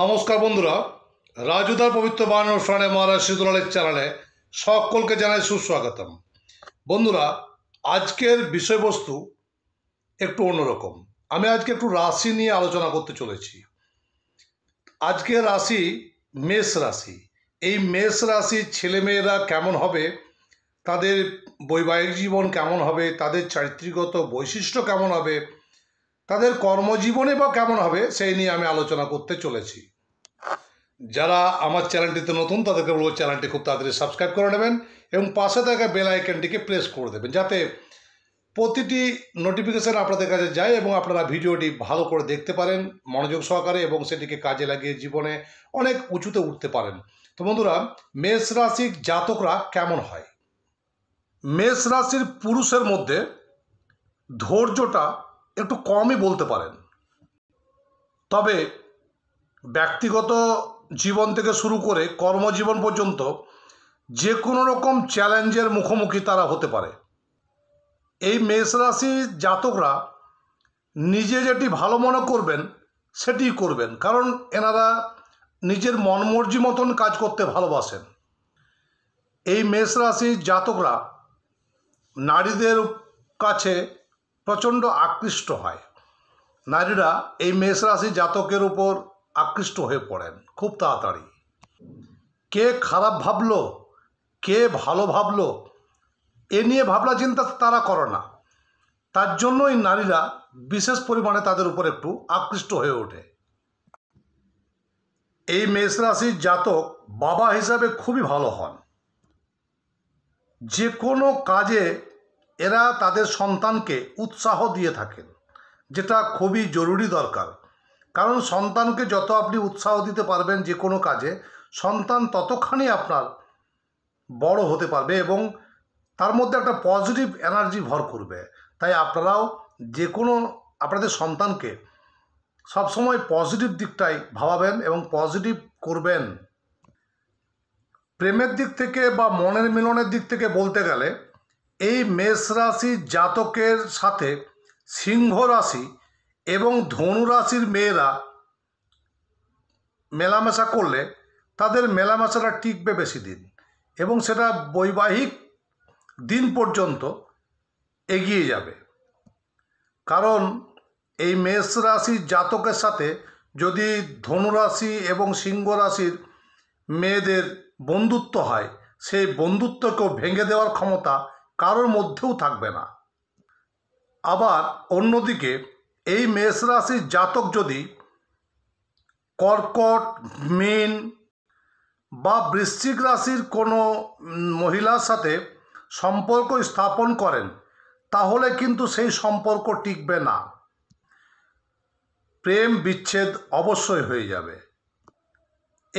নমস্কার বন্ধুরা রাজুদার পবিত্র বান অনুষ্ঠানে মহারাজ শীতলালের চ্যানেলে সকলকে জানাই সুস্বাগতম বন্ধুরা আজকের বিষয়বস্তু একটু অন্যরকম আমি আজকে একটু রাশি নিয়ে আলোচনা করতে চলেছি আজকে রাশি মেষ রাশি এই মেষ রাশির ছেলেমেয়েরা কেমন হবে তাদের বৈবাহিক জীবন কেমন হবে তাদের চারিত্রিকত বৈশিষ্ট্য কেমন হবে তাদের কর্মজীবনে বা কেমন হবে সেই নিয়ে আমি আলোচনা করতে চলেছি যারা আমার চ্যানেলটিতে নতুন তাদেরকে বলবো চ্যানেলটি খুব তাড়াতাড়ি সাবস্ক্রাইব করে নেবেন এবং পাশে থাকা বেল আইকনটিকে প্রেস করে দেবেন যাতে প্রতিটি নোটিফিকেশান আপনাদের কাছে যায় এবং আপনারা ভিডিওটি ভালো করে দেখতে পারেন মনোযোগ সহকারে এবং সেটিকে কাজে লাগিয়ে জীবনে অনেক উঁচুতে উঠতে পারেন তো বন্ধুরা মেষ রাশির জাতকরা কেমন হয় মেষ রাশির পুরুষের মধ্যে ধৈর্যটা একটু কমই বলতে পারেন তবে ব্যক্তিগত জীবন থেকে শুরু করে কর্মজীবন পর্যন্ত যে কোনো রকম চ্যালেঞ্জের মুখোমুখি তারা হতে পারে এই মেষ রাশি জাতকরা নিজে যেটি ভালো মনে করবেন সেটি করবেন কারণ এনারা নিজের মনমর্জি মতন কাজ করতে ভালোবাসেন এই মেষ রাশি জাতকরা নারীদের কাছে প্রচণ্ড আকৃষ্ট হয় নারীরা এই মেষ রাশি জাতকের উপর আকৃষ্ট হয়ে পড়েন খুব তাড়াতাড়ি কে খারাপ ভাবলো কে ভালো ভাবলো এ নিয়ে ভাবনা চিন্তা তারা করে না তার জন্যই নারীরা বিশেষ পরিমাণে তাদের উপর একটু আকৃষ্ট হয়ে ওঠে এই মেষ রাশির জাতক বাবা হিসাবে খুবই ভালো হন যে কোনো কাজে এরা তাদের সন্তানকে উৎসাহ দিয়ে থাকেন যেটা খুবই জরুরি দরকার কারণ সন্তানকে যত আপনি উৎসাহ দিতে পারবেন যে কোনো কাজে সন্তান ততখানি আপনার বড় হতে পারবে এবং তার মধ্যে একটা পজিটিভ এনার্জি ভর করবে তাই আপনারাও যে কোনো আপনাদের সন্তানকে সবসময় পজিটিভ দিকটাই ভাবাবেন এবং পজিটিভ করবেন প্রেমের দিক থেকে বা মনের মিলনের দিক থেকে বলতে গেলে এই মেষ রাশি জাতকের সাথে সিংহ রাশি এবং ধনু রাশির মেয়েরা মেলামেশা করলে তাদের মেলামেশাটা টিকবে বেশি দিন এবং সেটা বৈবাহিক দিন পর্যন্ত এগিয়ে যাবে কারণ এই মেষ রাশির জাতকের সাথে যদি ধনুরাশি এবং সিংহ রাশির মেয়েদের বন্ধুত্ব হয় সেই বন্ধুত্বকেও ভেঙে দেওয়ার ক্ষমতা কারোর মধ্যেও থাকবে না আবার অন্যদিকে এই মেষ রাশির জাতক যদি কর্কট মীন বা বৃশ্চিক রাশির কোনো মহিলার সাথে সম্পর্ক স্থাপন করেন তাহলে কিন্তু সেই সম্পর্ক টিকবে না প্রেম বিচ্ছেদ অবশ্যই হয়ে যাবে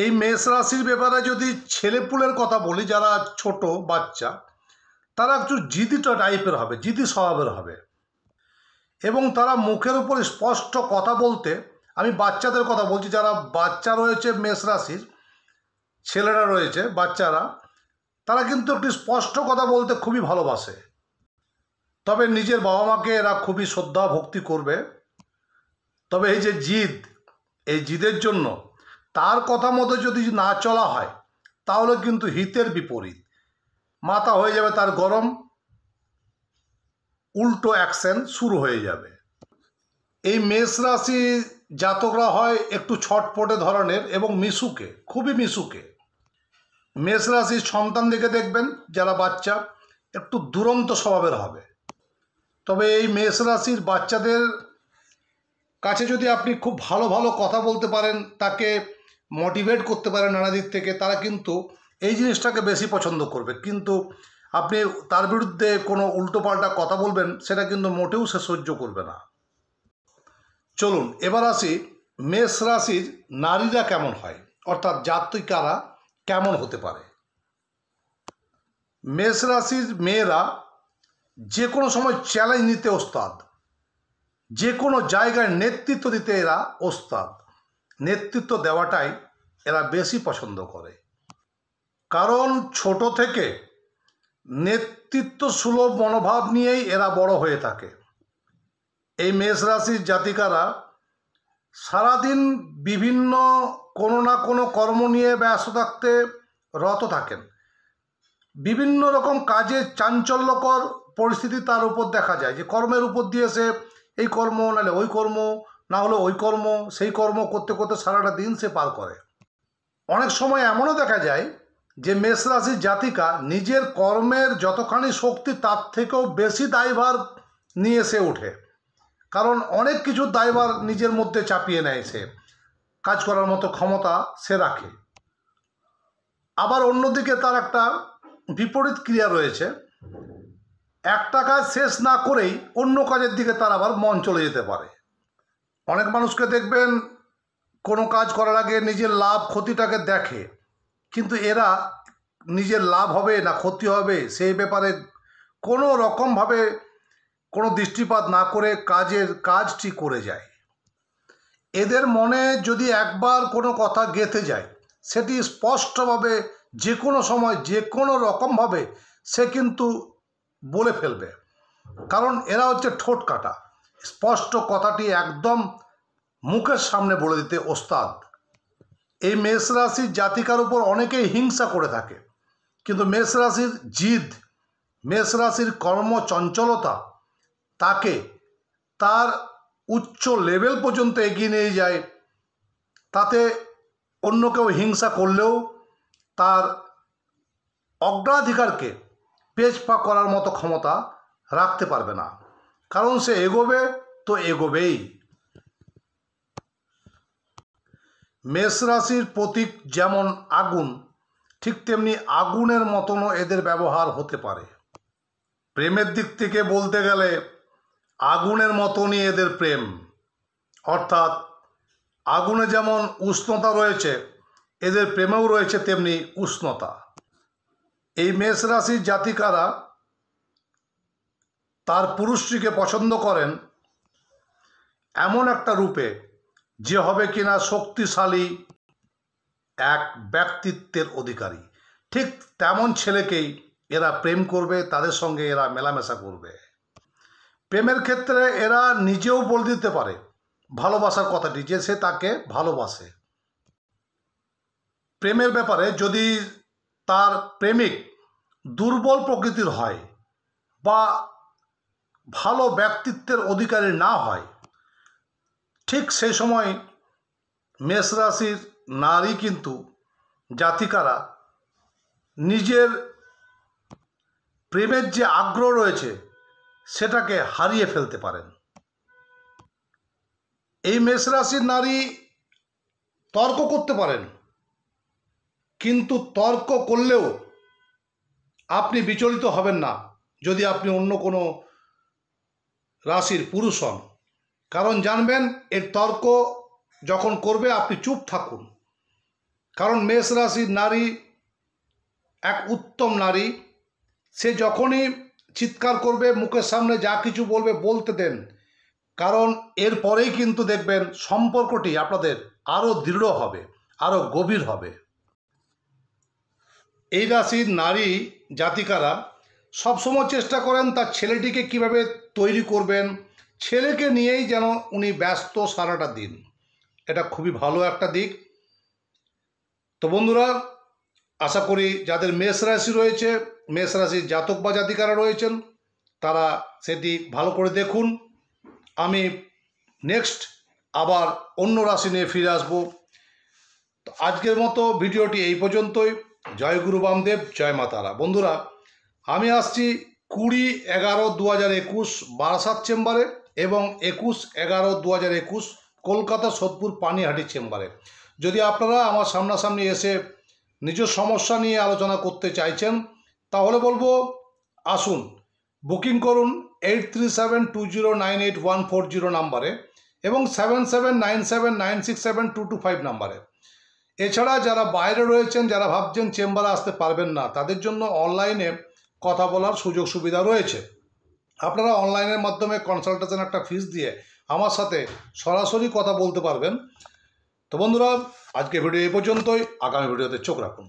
এই মেষ রাশির ব্যাপারে যদি ছেলেপুলের কথা বলি যারা ছোট বাচ্চা তারা একটু জিদিটা টাইপের হবে জিদি স্বভাবের হবে এবং তারা মুখের উপর স্পষ্ট কথা বলতে আমি বাচ্চাদের কথা বলছি যারা বাচ্চা রয়েছে মেষ রাশির ছেলেরা রয়েছে বাচ্চারা তারা কিন্তু একটি স্পষ্ট কথা বলতে খুবই ভালোবাসে তবে নিজের বাবা মাকে এরা খুবই শ্রদ্ধা ভক্তি করবে তবে এই যে জিদ এই জিদের জন্য তার কথা মতো যদি না চলা হয় তাহলে কিন্তু হিতের বিপরীত মাথা হয়ে যাবে তার গরম উল্টো অ্যাকশন শুরু হয়ে যাবে এই মেষ রাশি জাতকরা হয় একটু ছটপটে ধরনের এবং মিশুকে খুবই মিশুকে মেষ রাশির সন্তান দেখে দেখবেন যারা বাচ্চা একটু দুরন্ত স্বভাবের হবে তবে এই মেষ রাশির বাচ্চাদের কাছে যদি আপনি খুব ভালো ভালো কথা বলতে পারেন তাকে মোটিভেট করতে পারেন নানা দিক থেকে তারা কিন্তু এই জিনিসটাকে বেশি পছন্দ করবে কিন্তু আপনি তার বিরুদ্ধে কোনো উল্টোপাল্টা কথা বলবেন সেটা কিন্তু মোটেও সে সহ্য করবে না চলুন এবার আসি মেষ রাশির নারীরা কেমন হয় অর্থাৎ জাতিকারা কেমন হতে পারে মেষ রাশির মেয়েরা যে কোনো সময় চ্যালেঞ্জ নিতে ওস্তাদ যে কোনো জায়গায় নেতৃত্ব দিতে এরা ওস্তাদ নেতৃত্ব দেওয়াটাই এরা বেশি পছন্দ করে কারণ ছোট থেকে নেতৃত্ব সুলভ মনোভাব নিয়েই এরা বড় হয়ে থাকে এই মেষ রাশির জাতিকারা সারাদিন বিভিন্ন কোনো না কোনো কর্ম নিয়ে ব্যস্ত থাকতে রত থাকেন বিভিন্ন রকম কাজে চাঞ্চল্যকর পরিস্থিতি তার উপর দেখা যায় যে কর্মের উপর দিয়ে সে এই কর্ম নাহলে ওই কর্ম না হলে ওই কর্ম সেই কর্ম করতে করতে সারাটা দিন সে পার করে অনেক সময় এমনও দেখা যায় যে মেষরাশির জাতিকা নিজের কর্মের যতখানি শক্তি তার থেকেও বেশি দায়ভার নিয়ে সে ওঠে কারণ অনেক কিছু দায়ভার নিজের মধ্যে চাপিয়ে নেয় সে কাজ করার মতো ক্ষমতা সে রাখে আবার অন্যদিকে তার একটা বিপরীত ক্রিয়া রয়েছে একটা কাজ শেষ না করেই অন্য কাজের দিকে তার আবার মন চলে যেতে পারে অনেক মানুষকে দেখবেন কোনো কাজ করার আগে নিজের লাভ ক্ষতিটাকে দেখে কিন্তু এরা নিজের লাভ হবে না ক্ষতি হবে সেই ব্যাপারে কোনো রকমভাবে কোনো দৃষ্টিপাত না করে কাজের কাজটি করে যায় এদের মনে যদি একবার কোনো কথা গেঁথে যায় সেটি স্পষ্টভাবে যে কোনো সময় যে কোনো রকমভাবে সে কিন্তু বলে ফেলবে কারণ এরা হচ্ছে ঠোঁট কাটা স্পষ্ট কথাটি একদম মুখের সামনে বলে দিতে ওস্তাদ এই মেষ রাশির জাতিকার উপর অনেকেই হিংসা করে থাকে কিন্তু মেষ রাশির জিদ মেষ রাশির কর্মচঞ্চলতা তাকে তার উচ্চ লেভেল পর্যন্ত এগিয়ে নিয়ে যায় তাতে অন্য কেউ হিংসা করলেও তার অগ্রাধিকারকে পেজপা করার মতো ক্ষমতা রাখতে পারবে না কারণ সে এগোবে তো এগোবেই মেষ রাশির প্রতীক যেমন আগুন ঠিক তেমনি আগুনের মতনও এদের ব্যবহার হতে পারে প্রেমের দিক থেকে বলতে গেলে আগুনের মতনই এদের প্রেম অর্থাৎ আগুনে যেমন উষ্ণতা রয়েছে এদের প্রেমেও রয়েছে তেমনি উষ্ণতা এই মেষ রাশির জাতিকারা তার পুরুষটিকে পছন্দ করেন এমন একটা রূপে যে হবে কিনা শক্তিশালী এক ব্যক্তিত্বের অধিকারী ঠিক তেমন ছেলেকেই এরা প্রেম করবে তাদের সঙ্গে এরা মেলামেশা করবে প্রেমের ক্ষেত্রে এরা নিজেও বলে দিতে পারে ভালোবাসার কথাটি যে সে তাকে ভালোবাসে প্রেমের ব্যাপারে যদি তার প্রেমিক দুর্বল প্রকৃতির হয় বা ভালো ব্যক্তিত্বের অধিকারী না হয় ঠিক সেই সময় মেষ রাশির নারী কিন্তু জাতিকারা নিজের প্রেমের যে আগ্রহ রয়েছে সেটাকে হারিয়ে ফেলতে পারেন এই মেষ রাশির নারী তর্ক করতে পারেন কিন্তু তর্ক করলেও আপনি বিচলিত হবেন না যদি আপনি অন্য কোনো রাশির পুরুষ হন কারণ জানবেন এর তর্ক যখন করবে আপনি চুপ থাকুন কারণ মেষ রাশির নারী এক উত্তম নারী সে যখনই চিৎকার করবে মুখের সামনে যা কিছু বলবে বলতে দেন কারণ এরপরেই কিন্তু দেখবেন সম্পর্কটি আপনাদের আরও দৃঢ় হবে আরও গভীর হবে এই রাশির নারী জাতিকারা সবসময় চেষ্টা করেন তার ছেলেটিকে কিভাবে তৈরি করবেন ছেলেকে নিয়েই যেন উনি ব্যস্ত সারাটা দিন এটা খুবই ভালো একটা দিক তো বন্ধুরা আশা করি যাদের মেষ রাশি রয়েছে মেষ রাশির জাতক বা জাতিকারা রয়েছেন তারা সেটি ভালো করে দেখুন আমি নেক্সট আবার অন্য রাশি নিয়ে ফিরে আসবো তো আজকের মতো ভিডিওটি এই পর্যন্তই জয় গুরু বামদেব জয় মাতারা বন্ধুরা আমি আসছি কুড়ি এগারো দু হাজার একুশ বারাসাত চেম্বারে এবং একুশ এগারো দু হাজার একুশ কলকাতা সোদপুর পানিহাটি চেম্বারে যদি আপনারা আমার সামনাসামনি এসে নিজের সমস্যা নিয়ে আলোচনা করতে চাইছেন তাহলে বলবো আসুন বুকিং করুন eight three seven two zero nine eight one four zero নাম্বারে এবং seven seven nine seven nine six seven two two five নাম্বারে এছাড়া যারা বাইরে রয়েছেন যারা ভাবছেন চেম্বারে আসতে পারবেন না তাদের জন্য অনলাইনে কথা বলার সুযোগ সুবিধা রয়েছে আপনারা অনলাইনের মাধ্যমে কনসালটেশন একটা ফিস দিয়ে আমার সাথে সরাসরি কথা বলতে পারবেন তো বন্ধুরা আজকে ভিডিও এ পর্যন্তই আগামী ভিডিওতে চোখ রাখুন